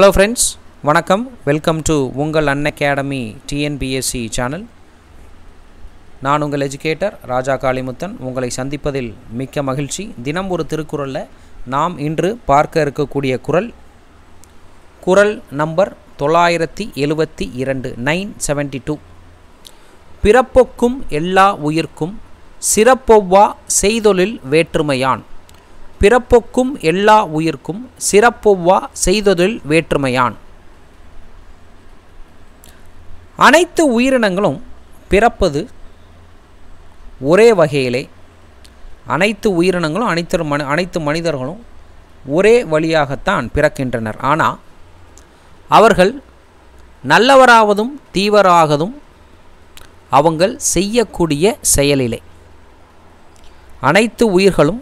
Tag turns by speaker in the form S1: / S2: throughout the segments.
S1: hello friends வணக்கம் welcome to உங்கள் Unacademy TNPSC channel நான் உங்கள் எஜுகேட்டர் ராஜா காளிமுத்தன் உங்களை சந்திப்பதில் மிக்க மகிழ்ச்சி தினம் ஒரு திருக்குறளில் நாம் இன்று பார்க்க இருக்கக்கூடிய குரல் குரல் நம்பர் தொள்ளாயிரத்தி எழுபத்தி இரண்டு நைன் செவன்டி டூ பிறப்பொக்கும் எல்லா உயிர்க்கும் சிறப்பொவ்வா செய்தொழில் வேற்றுமையான் பிறப்பொக்கும் எல்லா உயிர்க்கும் சிறப்பொவ்வா செய்ததில் வேற்றுமையான் அனைத்து உயிரினங்களும் பிறப்பது ஒரே வகையிலே அனைத்து உயிரினங்களும் அனைத்து மனி அனைத்து மனிதர்களும் ஒரே வழியாகத்தான் பிறக்கின்றனர் ஆனால் அவர்கள் நல்லவராவதும் தீவராகதும் அவங்கள் செய்யக்கூடிய செயலிலே அனைத்து உயிர்களும்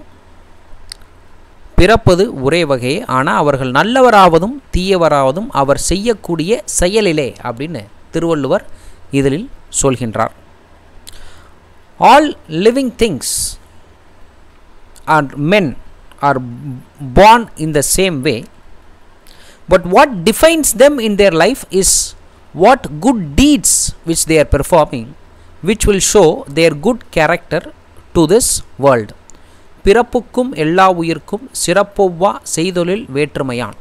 S1: பிறப்பது ஒரே வகையே ஆனால் அவர்கள் நல்லவராவதும் தீயவராவதும் அவர் செய்யக்கூடிய செயலிலே அப்படின்னு திருவள்ளுவர் இதில் சொல்கின்றார் all living things are men are born in the same way but what defines them in their life is what good deeds which they're performing which will show their good character to this world பிறப்புக்கும் எல்லா உயிர்க்கும் சிறப்பொவ்வா செய்தொழில் வேற்றுமையான்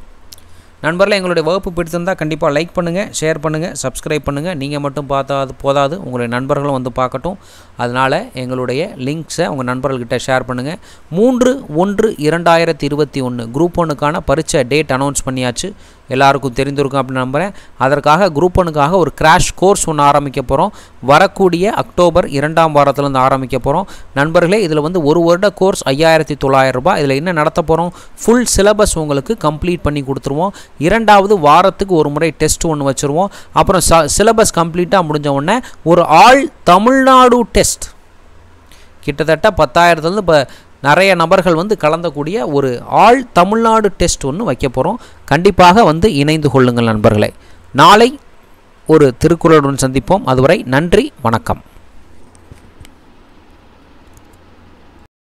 S1: நண்பர்களே எங்களுடைய வகுப்பு பிடித்திருந்தால் கண்டிப்பாக like பண்ணுங்கள் share பண்ணுங்கள் சப்ஸ்கிரைப் பண்ணுங்கள் நீங்கள் மட்டும் பார்த்தா அது போதாது உங்களுடைய நண்பர்களும் வந்து பார்க்கட்டும் அதனால் எங்களுடைய லிங்க்ஸை உங்கள் நண்பர்கள்கிட்ட ஷேர் பண்ணுங்கள் மூன்று ஒன்று இரண்டாயிரத்தி இருபத்தி ஒன்று குரூப் ஒன்றுக்கான பரிச்சை டேட் அனௌன்ஸ் பண்ணியாச்சு எல்லாருக்கும் தெரிந்திருக்கும் அப்படின்னு நம்புகிறேன் அதற்காக குரூப் ஒனுக்காக ஒரு கிராஷ் கோர்ஸ் ஒன்று ஆரம்பிக்க போகிறோம் வரக்கூடிய அக்டோபர் இரண்டாம் வாரத்துலேருந்து ஆரம்பிக்க போகிறோம் நண்பர்களே இதில் வந்து ஒரு வருட கோர்ஸ் ஐயாயிரத்தி தொள்ளாயிரம் ரூபாய் இதில் என்ன நடத்த போகிறோம் ஃபுல் சிலபஸ் உங்களுக்கு கம்ப்ளீட் பண்ணி கொடுத்துருவோம் இரண்டாவது வாரத்துக்கு ஒரு முறை டெஸ்ட் ஒன்று வச்சுருவோம் அப்புறம் ச சிலபஸ் கம்ப்ளீட்டாக முடிஞ்ச உடனே ஒரு ஆல் தமிழ்நாடு டெஸ்ட் கிட்டத்தட்ட பத்தாயிரத்துலேருந்து இப்போ நிறைய நபர்கள் வந்து கலந்தக்கூடிய ஒரு ஆல் தமிழ்நாடு டெஸ்ட் ஒன்று வைக்க போகிறோம் கண்டிப்பாக வந்து இணைந்து கொள்ளுங்கள் நண்பர்களே நாளை ஒரு திருக்குறளுடன் சந்திப்போம் அதுவரை நன்றி வணக்கம்